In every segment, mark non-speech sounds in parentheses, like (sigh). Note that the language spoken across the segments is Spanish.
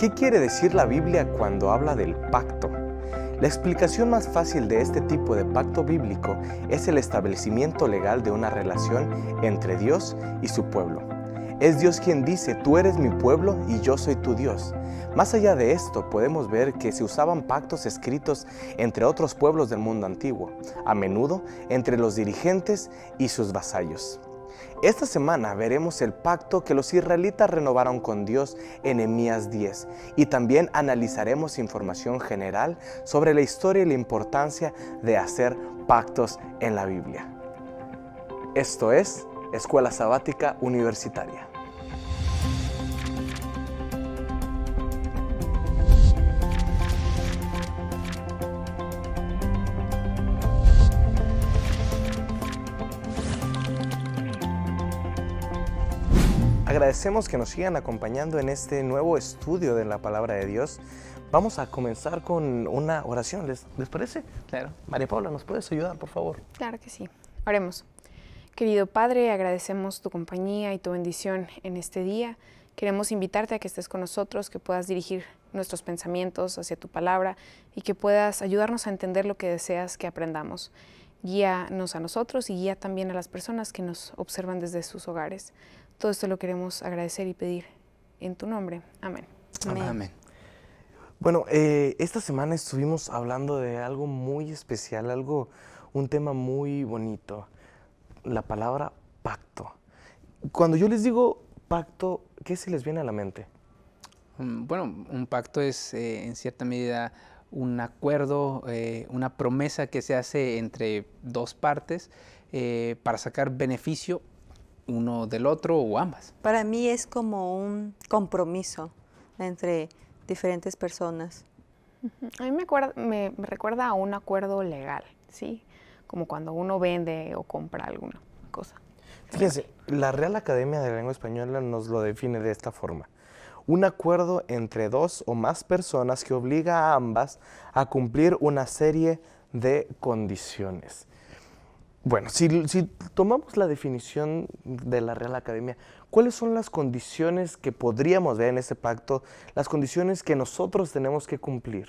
¿Qué quiere decir la Biblia cuando habla del pacto? La explicación más fácil de este tipo de pacto bíblico es el establecimiento legal de una relación entre Dios y su pueblo. Es Dios quien dice, tú eres mi pueblo y yo soy tu Dios. Más allá de esto, podemos ver que se usaban pactos escritos entre otros pueblos del mundo antiguo, a menudo entre los dirigentes y sus vasallos. Esta semana veremos el pacto que los israelitas renovaron con Dios en Emías 10 y también analizaremos información general sobre la historia y la importancia de hacer pactos en la Biblia. Esto es Escuela Sabática Universitaria. Agradecemos que nos sigan acompañando en este nuevo estudio de la palabra de Dios. Vamos a comenzar con una oración, ¿les, parece? Claro. María Paula, ¿nos puedes ayudar, por favor? Claro que sí. Haremos. Querido Padre, agradecemos tu compañía y tu bendición en este día. Queremos invitarte a que estés con nosotros, que puedas dirigir nuestros pensamientos hacia tu palabra y que puedas ayudarnos a entender lo que deseas que aprendamos. Guíanos a nosotros y guía también a las personas que nos observan desde sus hogares. Todo esto lo queremos agradecer y pedir en tu nombre. Amén. Amén. Bueno, eh, esta semana estuvimos hablando de algo muy especial, algo, un tema muy bonito, la palabra pacto. Cuando yo les digo pacto, ¿qué se les viene a la mente? Mm, bueno, un pacto es eh, en cierta medida un acuerdo, eh, una promesa que se hace entre dos partes para sacar beneficio uno del otro o ambas. Para mí es como un compromiso entre diferentes personas. A mí me, recuerda a un acuerdo legal, ¿sí? Como cuando uno vende o compra alguna cosa. Fíjense, la Real Academia de la Lengua Española nos lo define de esta forma. Un acuerdo entre dos o más personas que obliga a ambas a cumplir una serie de condiciones. Bueno, si, tomamos la definición de la Real Academia, ¿cuáles son las condiciones que podríamos ver en este pacto, las condiciones que nosotros tenemos que cumplir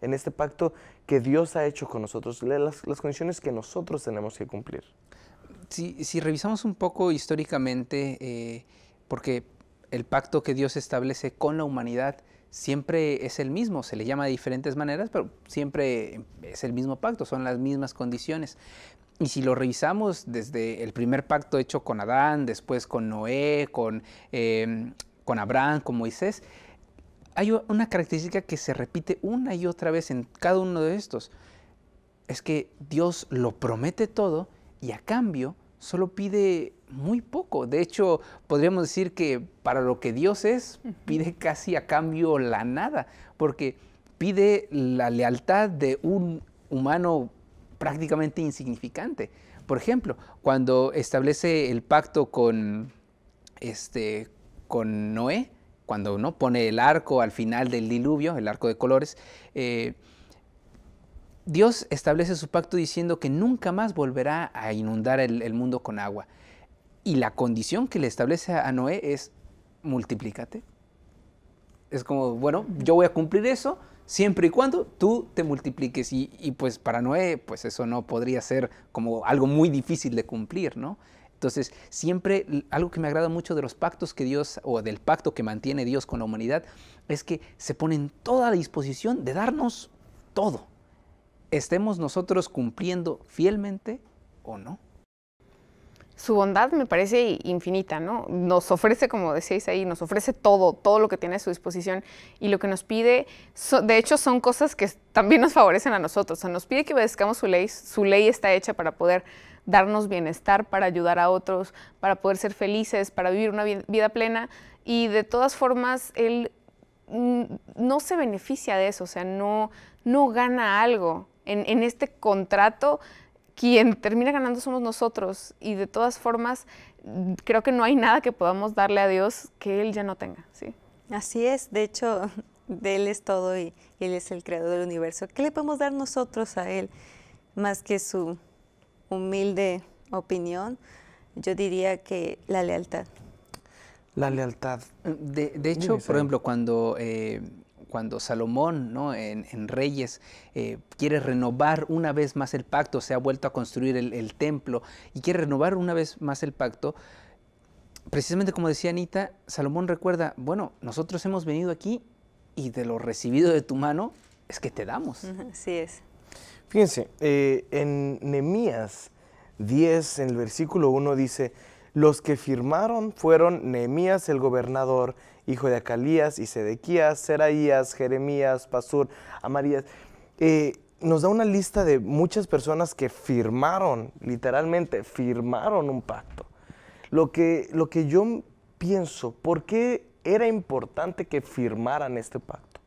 en este pacto que Dios ha hecho con nosotros, las, condiciones que nosotros tenemos que cumplir? Si, revisamos un poco históricamente, eh, porque el pacto que Dios establece con la humanidad siempre es el mismo, se le llama de diferentes maneras, pero siempre es el mismo pacto, son las mismas condiciones. Y si lo revisamos desde el primer pacto hecho con Adán, después con Noé, con, em, con Abraham, con Moisés, hay una característica que se repite una y otra vez en cada uno de estos. Es que Dios lo promete todo y a cambio solo pide muy poco. De hecho, podríamos decir que para lo que Dios es, pide casi a cambio la nada, porque pide la lealtad de un humano prácticamente insignificante. Por ejemplo, cuando establece el pacto con, este, con Noé, cuando ¿no? pone el arco al final del diluvio, el arco de colores, eh, Dios establece su pacto diciendo que nunca más volverá a inundar el, el, mundo con agua. Y la condición que le establece a Noé es multiplícate. Es como, bueno, yo voy a cumplir eso, siempre y cuando tú te multipliques. Y, pues para Noé, pues eso no podría ser como algo muy difícil de cumplir, ¿no? Entonces, siempre algo que me agrada mucho de los pactos que Dios, o del pacto que mantiene Dios con la humanidad, es que se pone en toda la disposición de darnos todo, estemos nosotros cumpliendo fielmente o no su bondad me parece infinita, ¿no? Nos ofrece, como decíais ahí, nos ofrece todo, todo lo que tiene a su disposición y lo que nos pide, de hecho, son cosas que también nos favorecen a nosotros. O sea, nos pide que obedezcamos su ley, su ley está hecha para poder darnos bienestar, para ayudar a otros, para poder ser felices, para vivir una vida plena y de todas formas él no se beneficia de eso, o sea, no, no gana algo. En, en este contrato quien termina ganando somos nosotros y de todas formas creo que no hay nada que podamos darle a Dios que Él ya no tenga. ¿sí? Así es, de hecho, (laughs) de Él es todo y, Él es el creador del universo. ¿Qué le podemos dar nosotros a Él más que su humilde opinión? Yo diría que la lealtad. La lealtad. De, hecho, por ejemplo, cuando eh, cuando Salomón ¿no? en, Reyes eh, quiere renovar una vez más el pacto, se ha vuelto a construir el, templo y quiere renovar una vez más el pacto, precisamente como decía Anita, Salomón recuerda, bueno, nosotros hemos venido aquí y de lo recibido de tu mano es que te damos. Así es. Fíjense, eh, en Nehemías 10, en el versículo 1 dice, los que firmaron fueron Nehemías el gobernador, hijo de Acalías y Sedequías, Seraías, Jeremías, Pasur, Amarías. Eh, nos da una lista de muchas personas que firmaron, literalmente, firmaron un pacto. Lo que, lo que yo pienso, ¿por qué era importante que firmaran este pacto?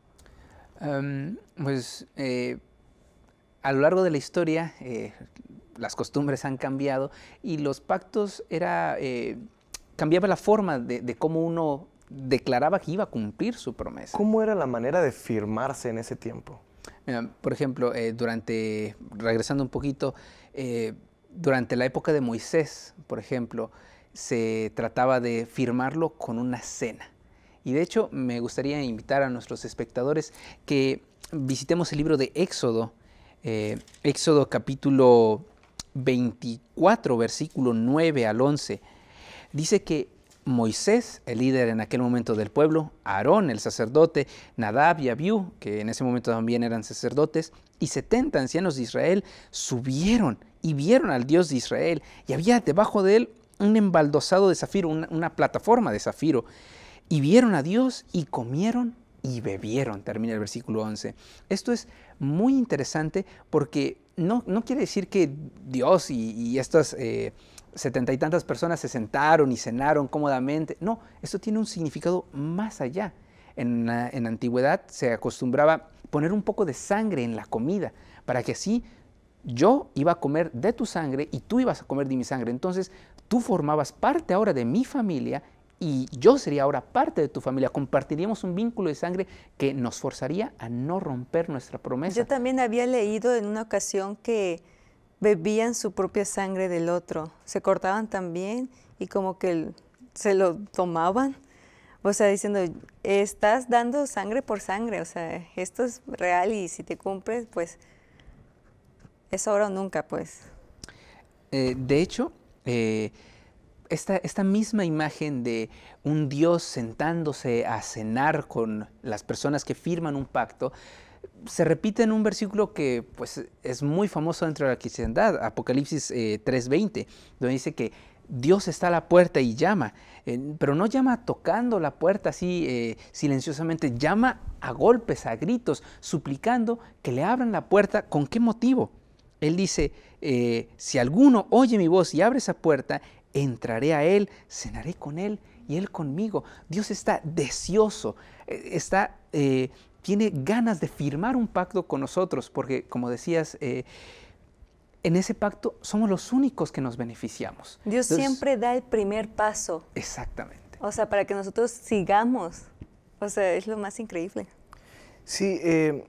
Em, pues eh, a lo largo de la historia eh, las costumbres han cambiado y los pactos era, cambiaba la forma de cómo uno declaraba que iba a cumplir su promesa. ¿Cómo era la manera de firmarse en ese tiempo? por ejemplo, eh, durante, regresando un poquito, eh, durante la época de Moisés, por ejemplo, se trataba de firmarlo con una cena. Y de hecho, me gustaría invitar a nuestros espectadores que visitemos el libro de Éxodo, eh, Éxodo capítulo 24, versículo 9 al 11. Dice que Moisés, el líder en aquel momento del pueblo, Aarón, el sacerdote, Nadab y Abiú, que en ese momento también eran sacerdotes, y 70 ancianos de Israel subieron y vieron al Dios de Israel, y había debajo de él un embaldosado de zafiro, una, plataforma de zafiro, y vieron a Dios y comieron y bebieron, termina el versículo 11. Esto es muy interesante porque no, no quiere decir que Dios y, estas... Eh, setenta y tantas personas se sentaron y cenaron cómodamente. No, esto tiene un significado más allá. En, ah, en antigüedad se acostumbraba poner un poco de sangre en la comida para que así yo iba a comer de tu sangre y tú ibas a comer de mi sangre. Entonces tú formabas parte ahora de mi familia y yo sería ahora parte de tu familia. Compartiríamos un vínculo de sangre que nos forzaría a no romper nuestra promesa. Yo también había leído en una ocasión que bebían su propia sangre del otro, se cortaban también y como que se lo tomaban. O sea, diciendo, estás dando sangre por sangre, o sea, esto es real y si te cumples, pues es ahora o nunca, pues. Eh, de hecho, eh, esta, misma imagen de un Dios sentándose a cenar con las personas que firman un pacto se repite en un versículo que pues, es muy famoso dentro de la cristiandad, Apocalipsis 3:20, eh, donde dice que Dios está a la puerta y llama, pero no llama tocando la puerta así eh, silenciosamente, llama a golpes, a gritos, suplicando que le abran la puerta. ¿Con qué motivo? Él dice, eh, si alguno oye mi voz y abre esa puerta, entraré a él, cenaré con él y él conmigo. Dios está deseoso, está tiene ganas de firmar un pacto con nosotros, porque como decías, eh, en ese pacto somos los únicos que nos beneficiamos. Dios siempre da el primer paso. Exactamente. O sea, para que nosotros sigamos. O sea, es lo más increíble. Sí, eh,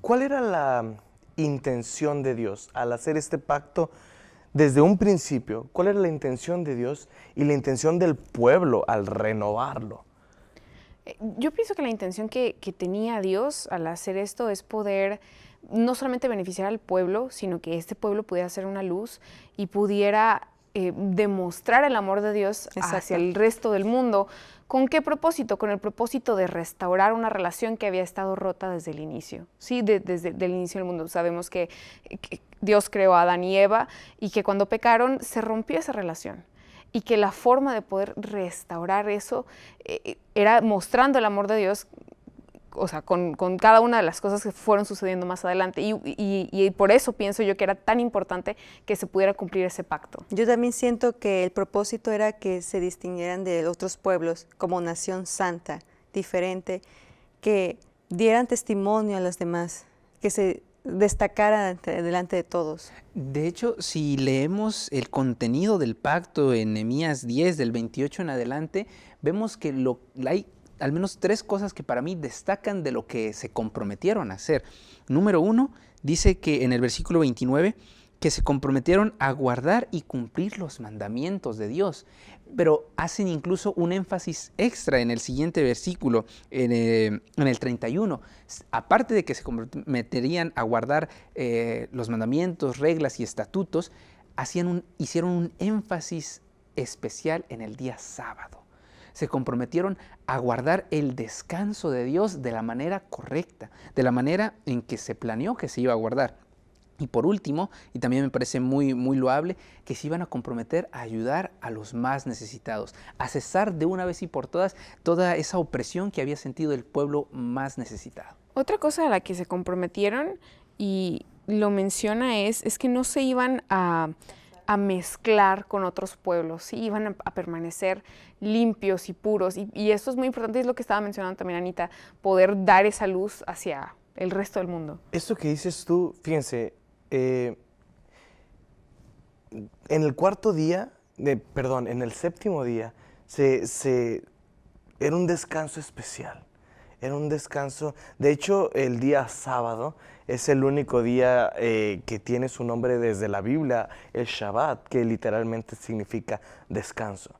¿cuál era la intención de Dios al hacer este pacto? desde un principio, ¿cuál era la intención de Dios y la intención del pueblo al renovarlo? Yo pienso que la intención que, tenía Dios al hacer esto es poder no solamente beneficiar al pueblo, sino que este pueblo pudiera ser una luz y pudiera eh, demostrar el amor de Dios hacia el resto del mundo. ¿Con qué propósito? Con el propósito de restaurar una relación que había estado rota desde el inicio. Sí, desde el inicio del mundo. Sabemos que, que Dios creó a Adán y Eva y que cuando pecaron se rompió esa relación y que la forma de poder restaurar eso eh, era mostrando el amor de Dios, o sea, con, cada una de las cosas que fueron sucediendo más adelante. Y, y, por eso pienso yo que era tan importante que se pudiera cumplir ese pacto. Yo también siento que el propósito era que se distinguieran de otros pueblos como nación santa, diferente, que dieran testimonio a los demás, que se Destacar delante de todos. De hecho, si leemos el contenido del pacto en Emias 10, del 28 en adelante, vemos que lo, hay al menos tres cosas que para mí destacan de lo que se comprometieron a hacer. Número uno, dice que en el versículo 29, que se comprometieron a guardar y cumplir los mandamientos de Dios. Pero hacen incluso un énfasis extra en el siguiente versículo, en, eh, el 31. Aparte de que se comprometerían a guardar eh, los mandamientos, reglas y estatutos, hacían hicieron un énfasis especial en el día sábado. Se comprometieron a guardar el descanso de Dios de la manera correcta, de la manera en que se planeó que se iba a guardar. Y por último, y también me parece muy, muy loable, que se iban a comprometer a ayudar a los más necesitados, a cesar de una vez y por todas toda esa opresión que había sentido el pueblo más necesitado. Otra cosa a la que se comprometieron y lo menciona es, es que no se iban a, mezclar con otros pueblos, iban a, permanecer limpios y puros. Y, y esto es muy importante, es lo que estaba mencionando también Anita, poder dar esa luz hacia el resto del mundo. Esto que dices tú, fíjense, eh, en el cuarto día, perdón, en el séptimo día, se, era un descanso especial. Era un descanso. De hecho, el día sábado es el único día eh, que tiene su nombre desde la Biblia, el Shabbat, que literalmente significa descanso.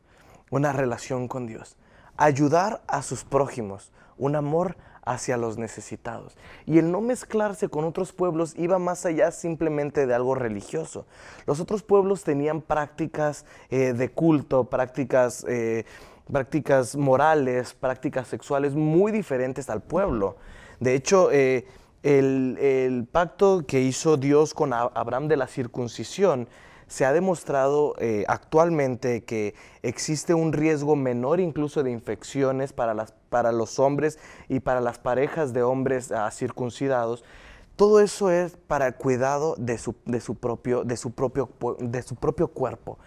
Una relación con Dios. Ayudar a sus prójimos. Un amor hacia los necesitados. Y el no mezclarse con otros pueblos iba más allá simplemente de algo religioso. Los otros pueblos tenían prácticas eh, de culto, prácticas... Eh, prácticas morales, prácticas sexuales muy diferentes al pueblo. De hecho, eh, el, el, pacto que hizo Dios con Abraham de la circuncisión se ha demostrado eh, actualmente que existe un riesgo menor incluso de infecciones para, las, para los hombres y para las parejas de hombres ah, circuncidados. Todo eso es para el cuidado de su, de su, propio, de su, propio, de su propio cuerpo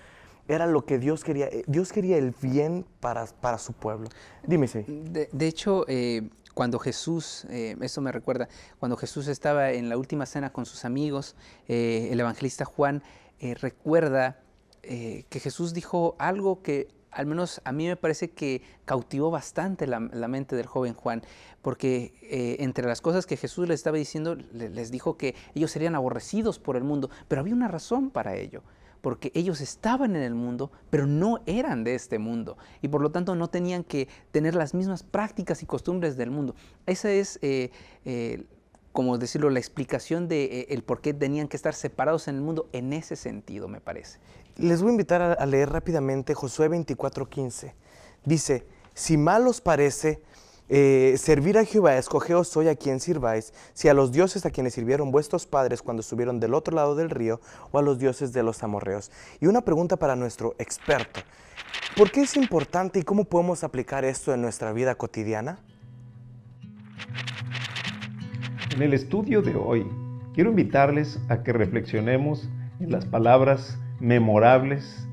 era lo que Dios quería. Eh, Dios quería el bien para, para su pueblo. Dime De, hecho, eh, cuando Jesús, eso me recuerda, cuando Jesús estaba en la última cena con sus amigos, el evangelista Juan eh, recuerda eh, que Jesús dijo algo que al menos a mí me parece que cautivó bastante la, mente del joven Juan, porque eh, entre las cosas que Jesús le estaba diciendo, les dijo que ellos serían aborrecidos por el mundo, pero había una razón para ello, porque ellos estaban en el mundo, pero no eran de este mundo, y por lo tanto no tenían que tener las mismas prácticas y costumbres del mundo. Esa es como decirlo, la explicación de eh, el por qué tenían que estar separados en el mundo en ese sentido, me parece. Les voy a invitar a, leer rápidamente Josué 24:15. Dice, si mal os parece eh, servir a Jehová, escogeos hoy a quien sirváis, si a los dioses a quienes sirvieron vuestros padres cuando estuvieron del otro lado del río, o a los dioses de los amorreos. Y una pregunta para nuestro experto. ¿Por qué es importante y cómo podemos aplicar esto en nuestra vida cotidiana? En el estudio de hoy, quiero invitarles a que reflexionemos en las palabras memorables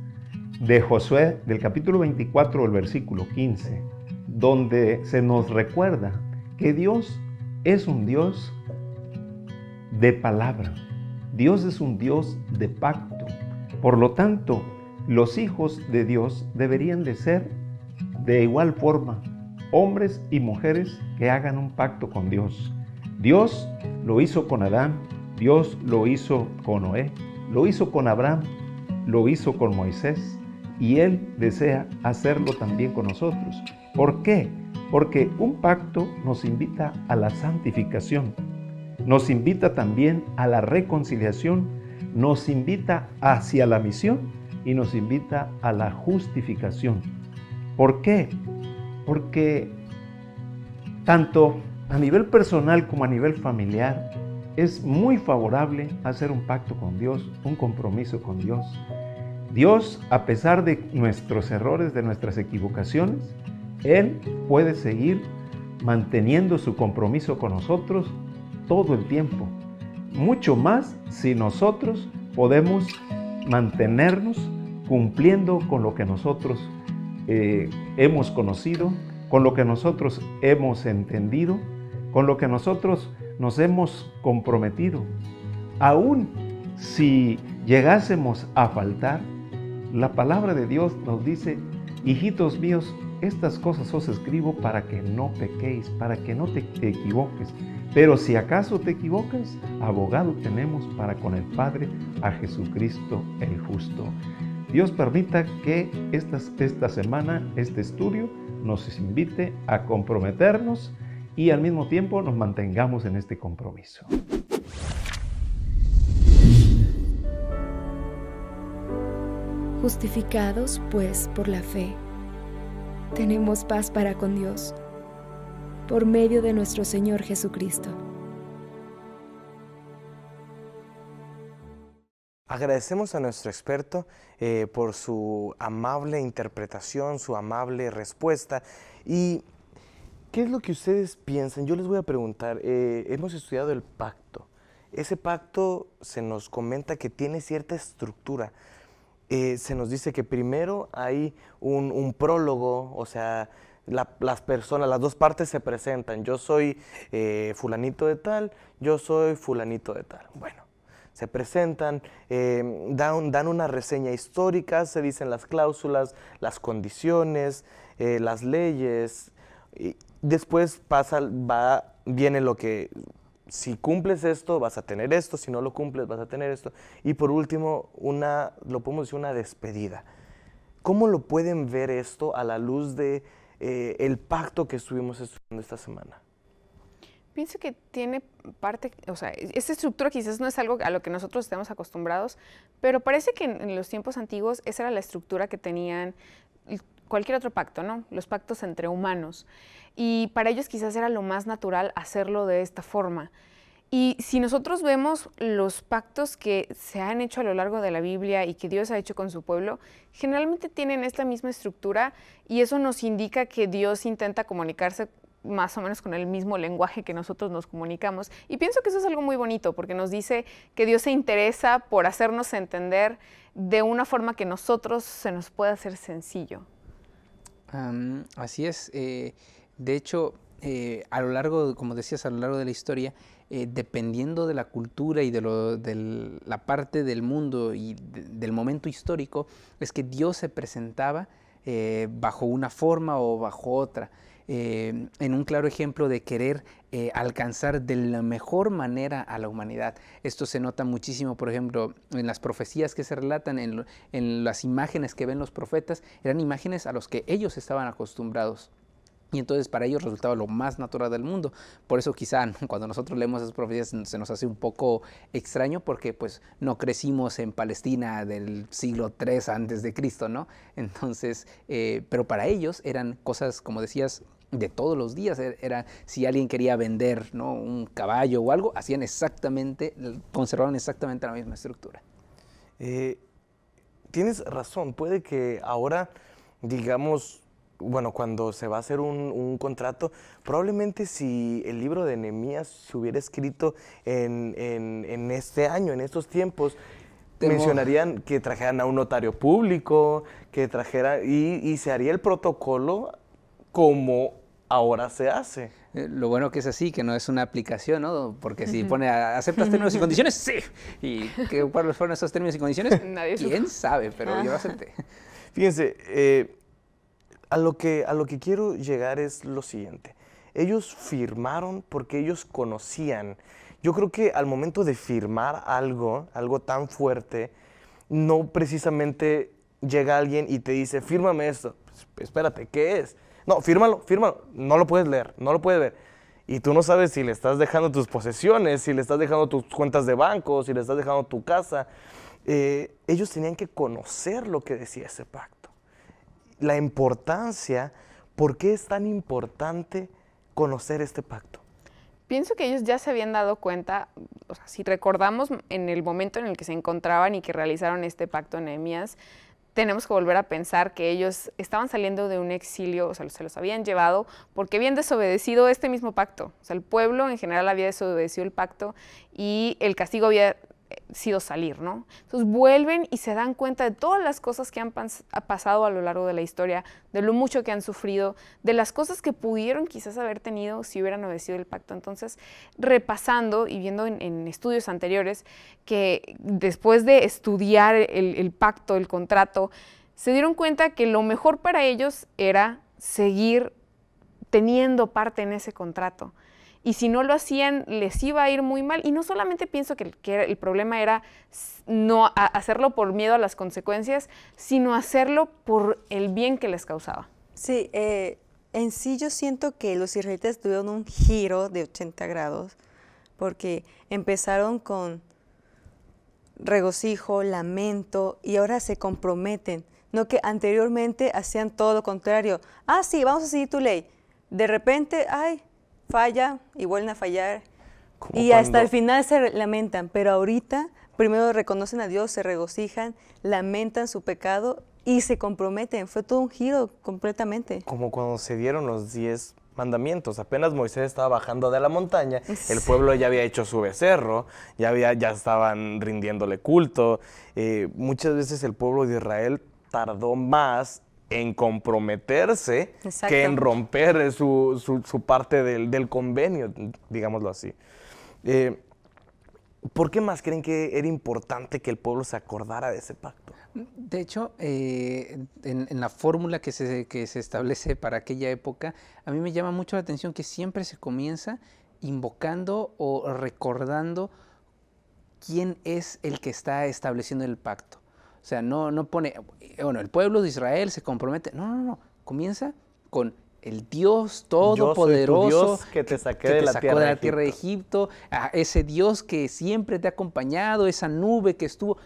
de Josué del capítulo 24, el versículo 15, donde se nos recuerda que Dios es un Dios de palabra. Dios es un Dios de pacto. Por lo tanto, los hijos de Dios deberían de ser de igual forma hombres y mujeres que hagan un pacto con Dios. Dios lo hizo con Adán, Dios lo hizo con Noé, lo hizo con Abraham, lo hizo con Moisés y Él desea hacerlo también con nosotros. ¿Por qué? Porque un pacto nos invita a la santificación, nos invita también a la reconciliación, nos invita hacia la misión y nos invita a la justificación. ¿Por qué? Porque tanto a nivel personal como a nivel familiar, es muy favorable hacer un pacto con Dios, un compromiso con Dios. Dios, a pesar de nuestros errores, de nuestras equivocaciones, Él puede seguir manteniendo su compromiso con nosotros todo el tiempo. Mucho más si nosotros podemos mantenernos cumpliendo con lo que nosotros eh, hemos conocido, con lo que nosotros hemos entendido con lo que nosotros nos hemos comprometido. Aún si llegásemos a faltar, la palabra de Dios nos dice, hijitos míos, estas cosas os escribo para que no pequéis, para que no te equivoques. Pero si acaso te equivocas, abogado tenemos para con el Padre a Jesucristo el justo. Dios permita que esta, esta semana, este estudio, nos invite a comprometernos y al mismo tiempo nos mantengamos en este compromiso. Justificados pues por la fe, tenemos paz para con Dios por medio de nuestro Señor Jesucristo. Agradecemos a nuestro experto eh, por su amable interpretación, su amable respuesta y ¿Qué es lo que ustedes piensan? Yo les voy a preguntar, eh, hemos estudiado el pacto. Ese pacto se nos comenta que tiene cierta estructura. Eh, se nos dice que primero hay un, prólogo, o sea, las personas, las dos partes se presentan. Yo soy eh, fulanito de tal, yo soy fulanito de tal. Bueno, se presentan, dan, una reseña histórica, se dicen las cláusulas, las condiciones, las leyes, después pasa, va, viene lo que, si cumples esto, vas a tener esto, si no lo cumples, vas a tener esto. Y por último, una, lo podemos decir, una despedida. ¿Cómo lo pueden ver esto a la luz de eh, el pacto que estuvimos estudiando esta semana? Pienso que tiene parte, o sea, esta estructura quizás no es algo a lo que nosotros estemos acostumbrados, pero parece que en, en los tiempos antiguos esa era la estructura que tenían cualquier otro pacto, ¿no? Los pactos entre humanos y para ellos quizás era lo más natural hacerlo de esta forma. Y si nosotros vemos los pactos que se han hecho a lo largo de la Biblia y que Dios ha hecho con su pueblo, generalmente tienen esta misma estructura y eso nos indica que Dios intenta comunicarse más o menos con el mismo lenguaje que nosotros nos comunicamos. Y pienso que eso es algo muy bonito porque nos dice que Dios se interesa por hacernos entender de una forma que nosotros se nos pueda hacer sencillo. así es. Eh, de hecho, eh, a lo largo, como decías, a lo largo de la historia, eh, dependiendo de la cultura y de, la parte del mundo y del momento histórico, es que Dios se presentaba eh, bajo una forma o bajo otra. en un claro ejemplo de querer alcanzar de la mejor manera a la humanidad. Esto se nota muchísimo, por ejemplo, en las profecías que se relatan, en, en las imágenes que ven los profetas, eran imágenes a las que ellos estaban acostumbrados. Y entonces para ellos resultaba lo más natural del mundo. Por eso quizá (laughs) cuando nosotros leemos esas profecías se nos hace un poco extraño porque pues no crecimos en Palestina del siglo III antes de Cristo, ¿no? Entonces, eh, pero para ellos eran cosas, como decías, de todos los días. E-, era si alguien quería vender ¿no? un caballo o algo, hacían exactamente, conservaron exactamente la misma estructura. Eh, tienes razón, puede que ahora, digamos, bueno, cuando se va a hacer un, contrato, probablemente si el libro de Nehemías se hubiera escrito en, este año, en estos tiempos, mencionarían que trajeran a un notario público, que trajera y, y, se haría el protocolo como ahora se hace. Eh, lo bueno que es así, que no es una aplicación, ¿no? Porque si pone, ¿aceptas términos y (laughs) condiciones? Sí. ¿Y qué, cuáles fueron esos términos y condiciones? (laughs) Nadie ¿Quién sabe? Pero yo acepté. Fíjense, eh, a lo, que, quiero llegar es lo siguiente. Ellos firmaron porque ellos conocían. Yo creo que al momento de firmar algo, algo tan fuerte, no precisamente llega alguien y te dice, fírmame esto. Pues, espérate, ¿qué es? No, fírmalo, fírmalo. No lo puedes leer, no lo puedes ver. Y tú no sabes si le estás dejando tus posesiones, si le estás dejando tus cuentas de banco, si le estás dejando tu casa. Eh, ellos tenían que conocer lo que decía ese pacto la importancia, ¿por qué es tan importante conocer este pacto? Pienso que ellos ya se habían dado cuenta, o sea, si recordamos en el momento en el que se encontraban y que realizaron este pacto en enemías, tenemos que volver a pensar que ellos estaban saliendo de un exilio, o sea, se los habían llevado porque habían desobedecido este mismo pacto. O sea, el pueblo en general había desobedecido el pacto y el castigo había sido salir, ¿no? Entonces vuelven y se dan cuenta de todas las cosas que han pasado a lo largo de la historia, de lo mucho que han sufrido, de las cosas que pudieron quizás haber tenido si hubieran obedecido el pacto. Entonces, repasando y viendo en, estudios anteriores que después de estudiar el pacto, el contrato, se dieron cuenta que lo mejor para ellos era seguir teniendo parte en ese contrato y si no lo hacían les iba a ir muy mal. Y no solamente pienso que, el problema era no hacerlo por miedo a las consecuencias, sino hacerlo por el bien que les causaba. Sí, eh, en sí yo siento que los israelitas tuvieron un giro de 80 grados porque empezaron con regocijo, lamento y ahora se comprometen, no que anteriormente hacían todo lo contrario. Ah, sí, vamos a seguir tu ley. De repente, ay, falla y vuelven a fallar. Y hasta el final se lamentan, pero ahorita primero reconocen a Dios, se regocijan, lamentan su pecado y se comprometen. Fue todo un giro completamente. Como cuando se dieron los diez mandamientos. Apenas Moisés estaba bajando de la montaña, el pueblo ya había hecho su becerro, ya, había, ya estaban rindiéndole culto. Eh, muchas veces el pueblo de Israel tardó más en comprometerse que en romper su, parte del, convenio, digámoslo así. Eh, ¿Por qué más creen que era importante que el pueblo se acordara de ese pacto? De hecho, eh, en, la fórmula que se, que se establece para aquella época, a mí me llama mucho la atención que siempre se comienza invocando o recordando quién es el que está estableciendo el pacto. O sea, no, no pone, eh, bueno, el pueblo de Israel se compromete. No, no, no. Comienza con el Dios todopoderoso que te, saque que de, te la sacó de la tierra de Egipto, ese Dios que siempre te ha acompañado, esa nube que estuvo.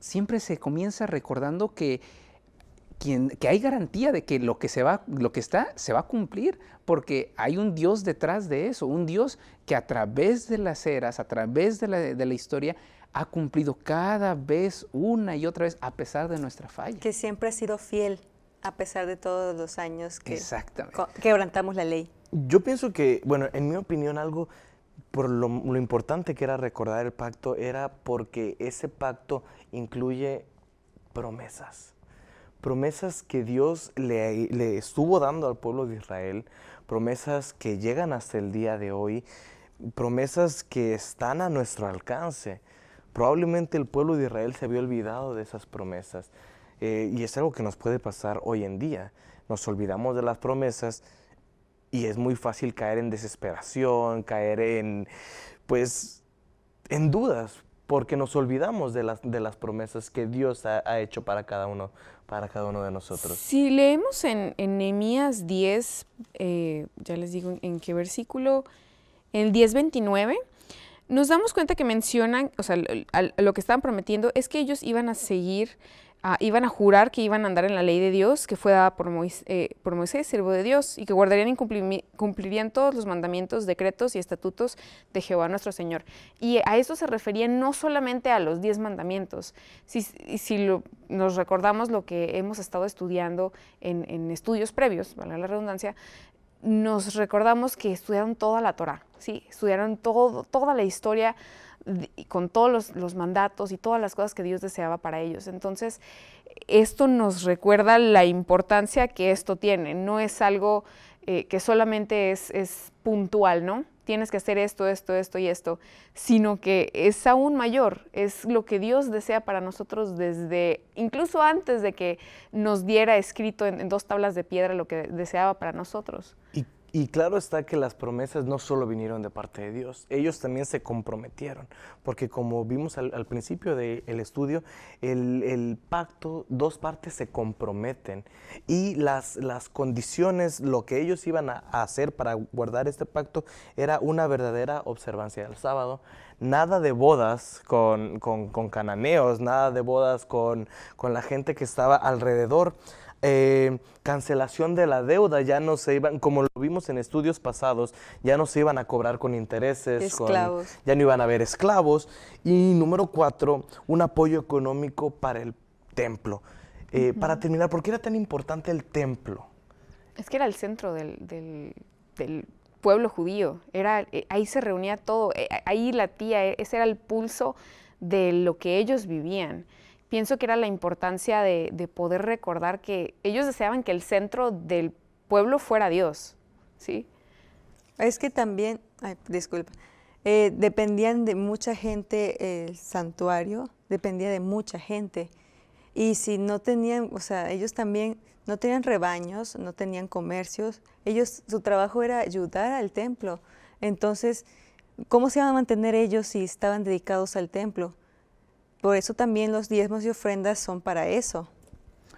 Siempre se comienza recordando que, quien, que hay garantía de que lo que, se va, lo que está se va a cumplir, porque hay un Dios detrás de eso, un Dios que a través de las eras, a través de la, de la historia, ha cumplido cada vez una y otra vez a pesar de nuestra falla. Que siempre ha sido fiel a pesar de todos los años que quebrantamos la ley. Yo pienso que, bueno, en mi opinión algo por lo, importante que era recordar el pacto era porque ese pacto incluye promesas. Promesas que Dios le, le estuvo dando al pueblo de Israel, promesas que llegan hasta el día de hoy, promesas que están a nuestro alcance probablemente el pueblo de Israel se había olvidado de esas promesas. Eh, y es algo que nos puede pasar hoy en día. Nos olvidamos de las promesas y es muy fácil caer en desesperación, caer en, pues, en dudas, porque nos olvidamos de las, de las promesas que Dios ha, hecho para cada, uno, para cada uno de nosotros. Si leemos en, en 10, eh, ya les digo en, qué versículo, en 10.29, nos damos cuenta que mencionan, o sea, lo que estaban prometiendo es que ellos iban a seguir, iban a jurar que iban a andar en la ley de Dios que fue dada por, eh, por Moisés, siervo de Dios, y que guardarían y cumplirían todos los mandamientos, decretos y estatutos de Jehová nuestro Señor. Y a eso se refería no solamente a los diez mandamientos. Si, nos recordamos lo que hemos estado estudiando en, estudios previos, valga la redundancia, nos recordamos que estudiaron toda la Torah, ¿sí? estudiaron todo, toda la historia con todos los, mandatos y todas las cosas que Dios deseaba para ellos. Entonces, esto nos recuerda la importancia que esto tiene, no es algo eh, que solamente es, es puntual, ¿no? tienes que hacer esto, esto, esto y esto, sino que es aún mayor, es lo que Dios desea para nosotros desde, incluso antes de que nos diera escrito en, dos tablas de piedra lo que deseaba para nosotros. Y claro está que las promesas no solo vinieron de parte de Dios, ellos también se comprometieron, porque como vimos al, principio del estudio, el, pacto, dos partes se comprometen y las, condiciones, lo que ellos iban a, hacer para guardar este pacto era una verdadera observancia del sábado, nada de bodas con, cananeos, nada de bodas con, con la gente que estaba alrededor eh, cancelación de la deuda, ya no se iban, como lo vimos en estudios pasados, ya no se iban a cobrar con intereses, ya no iban a haber esclavos. Y número cuatro, un apoyo económico para el templo. Eh, para terminar, ¿por qué era tan importante el templo? Es que era el centro del, pueblo judío, era, eh, ahí se reunía todo, ahí latía, e, ese era el pulso de lo que ellos vivían pienso que era la importancia de, poder recordar que ellos deseaban que el centro del pueblo fuera Dios, ¿sí? Es que también, disculpa, eh, dependían de mucha gente el santuario, dependía de mucha gente. Y si no tenían, o sea, ellos también no tenían rebaños, no tenían comercios, ellos, su trabajo era ayudar al templo. Entonces, ¿cómo se iban a mantener ellos si estaban dedicados al templo? Por eso también los diezmos y ofrendas son para eso.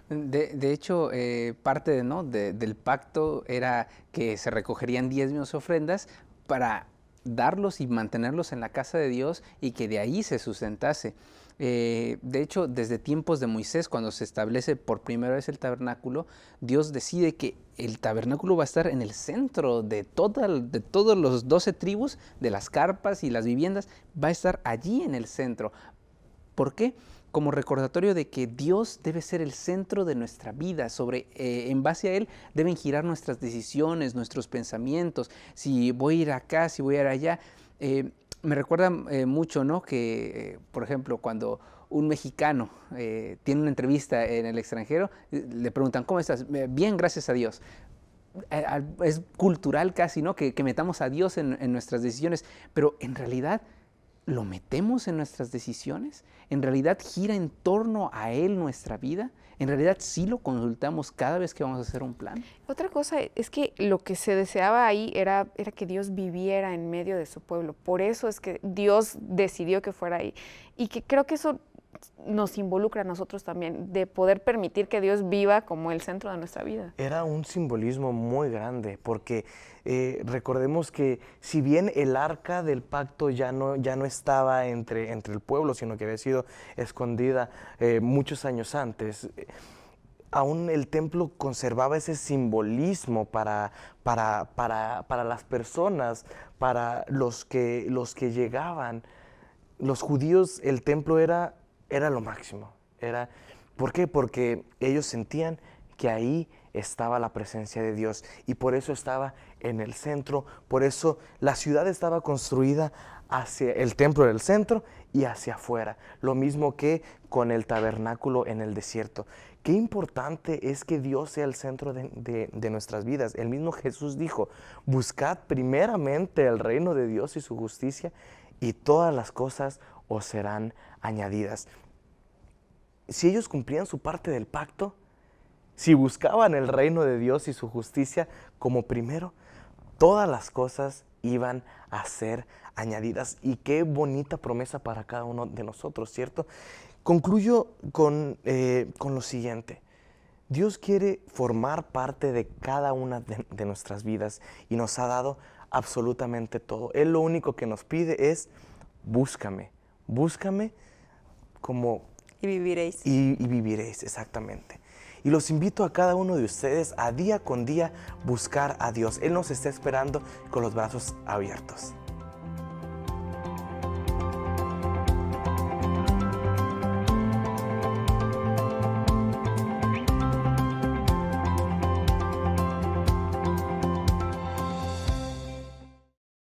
De, hecho, eh, parte ¿no? del pacto era que se recogerían diezmos y ofrendas para darlos y mantenerlos en la casa de Dios y que de ahí se sustentase. Eh, de hecho, desde tiempos de Moisés, cuando se establece por primera vez el tabernáculo, Dios decide que el tabernáculo va a estar en el centro de, toda, de todos los doce tribus, de las carpas y las viviendas, va a estar allí en el centro. ¿Por qué? Como recordatorio de que Dios debe ser el centro de nuestra vida, sobre, eh, en base a Él deben girar nuestras decisiones, nuestros pensamientos, si voy a ir acá, si voy a ir allá. Eh, me recuerda eh, mucho, Que, por ejemplo, cuando un mexicano tiene una entrevista en el extranjero, le preguntan, ¿cómo estás? Bien, gracias a Dios. Es cultural casi, ¿no? Que, metamos a Dios en, en, nuestras decisiones, pero en realidad ¿Lo metemos en nuestras decisiones? ¿En realidad gira en torno a Él nuestra vida? ¿En realidad sí lo consultamos cada vez que vamos a hacer un plan? Otra cosa es que lo que se deseaba ahí era, era que Dios viviera en medio de su pueblo. Por eso es que Dios decidió que fuera ahí. Y que creo que eso nos involucra a nosotros también, de poder permitir que Dios viva como el centro de nuestra vida. Era un simbolismo muy grande, porque eh, recordemos que si bien el arca del pacto ya no, ya no estaba entre, entre el pueblo, sino que había sido escondida eh, muchos años antes, eh, aún el templo conservaba ese simbolismo para, para, para, las personas, para los que, los que llegaban. Los judíos, el templo era era lo máximo. Era, ¿Por qué? Porque ellos sentían que ahí estaba la presencia de Dios y por eso estaba en el centro, por eso la ciudad estaba construida hacia el templo del centro y hacia afuera, lo mismo que con el tabernáculo en el desierto. Qué importante es que Dios sea el centro de, de nuestras vidas. El mismo Jesús dijo, buscad primeramente el reino de Dios y su justicia y todas las cosas o serán añadidas. Si ellos cumplían su parte del pacto, si buscaban el reino de Dios y su justicia como primero, todas las cosas iban a ser añadidas. Y qué bonita promesa para cada uno de nosotros, ¿cierto? Concluyo con, eh, lo siguiente. Dios quiere formar parte de cada una de, de nuestras vidas y nos ha dado absolutamente todo. Él lo único que nos pide es, búscame, Búscame como... Y viviréis. Y, viviréis, exactamente. Y los invito a cada uno de ustedes a día con día buscar a Dios. Él nos está esperando con los brazos abiertos.